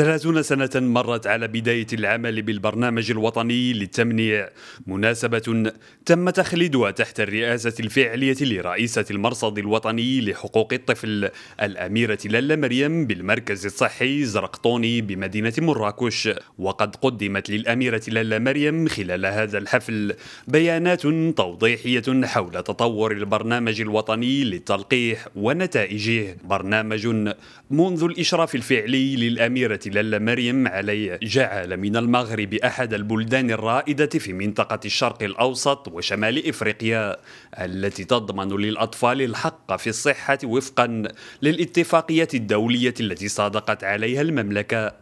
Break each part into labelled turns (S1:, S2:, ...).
S1: ثلاثون سنة مرت على بداية العمل بالبرنامج الوطني للتمنيع مناسبة تم تخليدها تحت الرئاسة الفعلية لرئيسة المرصد الوطني لحقوق الطفل الأميرة للا مريم بالمركز الصحي زرقطوني بمدينة مراكش وقد قدمت للأميرة للا مريم خلال هذا الحفل بيانات توضيحية حول تطور البرنامج الوطني للتلقيح ونتائجه برنامج منذ الإشراف الفعلي للأميرة تلال مريم علي جعل من المغرب أحد البلدان الرائدة في منطقة الشرق الأوسط وشمال إفريقيا التي تضمن للأطفال الحق في الصحة وفقا للاتفاقية الدولية التي صادقت عليها المملكة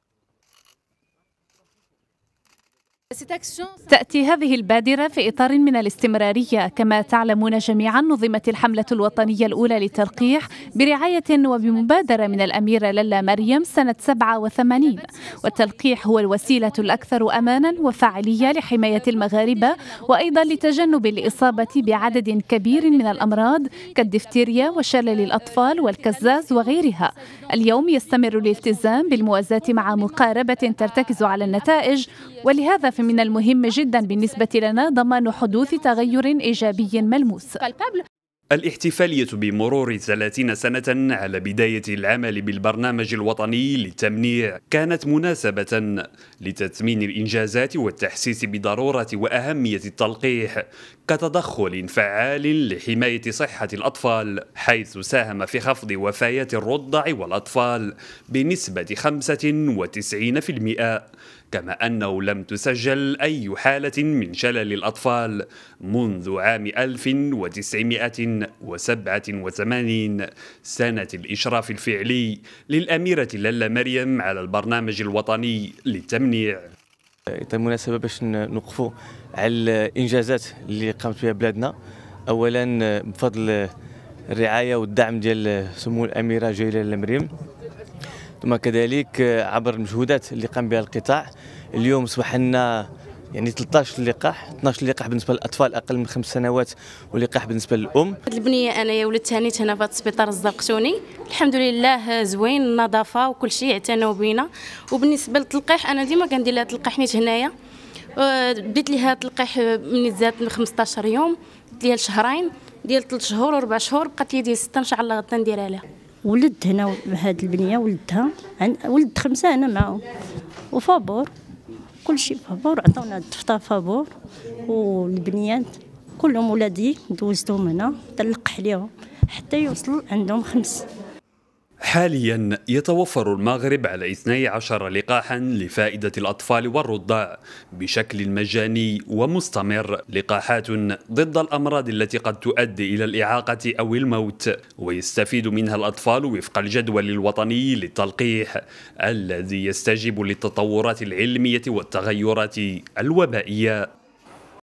S2: تأتي هذه البادرة في إطار من الاستمرارية كما تعلمون جميعا نظمت الحملة الوطنية الأولى للتلقيح برعاية وبمبادرة من الأميرة للا مريم سنة 87 والتلقيح هو الوسيلة الأكثر أمانا وفاعلية لحماية المغاربة وأيضا لتجنب الإصابة بعدد كبير من الأمراض كالدفتيريا وشلل الأطفال والكزاز وغيرها اليوم يستمر الالتزام بالموازاة مع مقاربة ترتكز على النتائج ولهذا فمن المهم جدا بالنسبة لنا ضمان حدوث تغير إيجابي ملموس
S1: الاحتفالية بمرور 30 سنة على بداية العمل بالبرنامج الوطني للتمنيع كانت مناسبة لتثمين الإنجازات والتحسيس بضرورة وأهمية التلقيح كتدخل فعال لحماية صحة الأطفال حيث ساهم في خفض وفيات الرضع والأطفال بنسبة 95% كما أنه لم تسجل أي حالة من شلل الأطفال منذ عام 1987 سنة الإشراف الفعلي للأميرة للا مريم
S3: على البرنامج الوطني للتمنيع طيب مناسبة باش نوقفوا على الإنجازات اللي قامت بها بلادنا أولا بفضل الرعاية والدعم ديال سمو الأميرة جيلة مريم ثم كذلك عبر المجهودات اللي قام بها القطاع اليوم اصبح لنا يعني 13 لقاح 12 لقاح بالنسبه للاطفال اقل من خمس سنوات ولقاح بالنسبه للام
S4: البنيه انايا ولدت هانيت هنا في السبيطار الزرقتوني الحمد لله زوين النظافه وكل شيء اعتنوا بينا وبالنسبه للتلقيح انا ديما كندير لها تلقيح نيت هنايا أه، بديت لها تلقيح من زاد من 15 يوم ديال شهرين ديال 3 شهور و4 شهور بقات لي ديال 6 ان شاء الله غدا نديرها لها ولد هنا هاد البنيه ولدها ولد خمسه انا معاهم وفابور كلشي فابور عطاونا الدفطه فابور والبنيات كلهم ولادي دوزتهم هنا تلقح ليهم حتى يوصلوا عندهم خمس
S1: حاليا يتوفر المغرب على 12 لقاحا لفائدة الأطفال والرضع بشكل مجاني ومستمر لقاحات ضد الأمراض التي قد تؤدي إلى الإعاقة أو الموت ويستفيد منها الأطفال وفق الجدول الوطني للتلقيح الذي يستجيب للتطورات العلمية والتغيرات الوبائية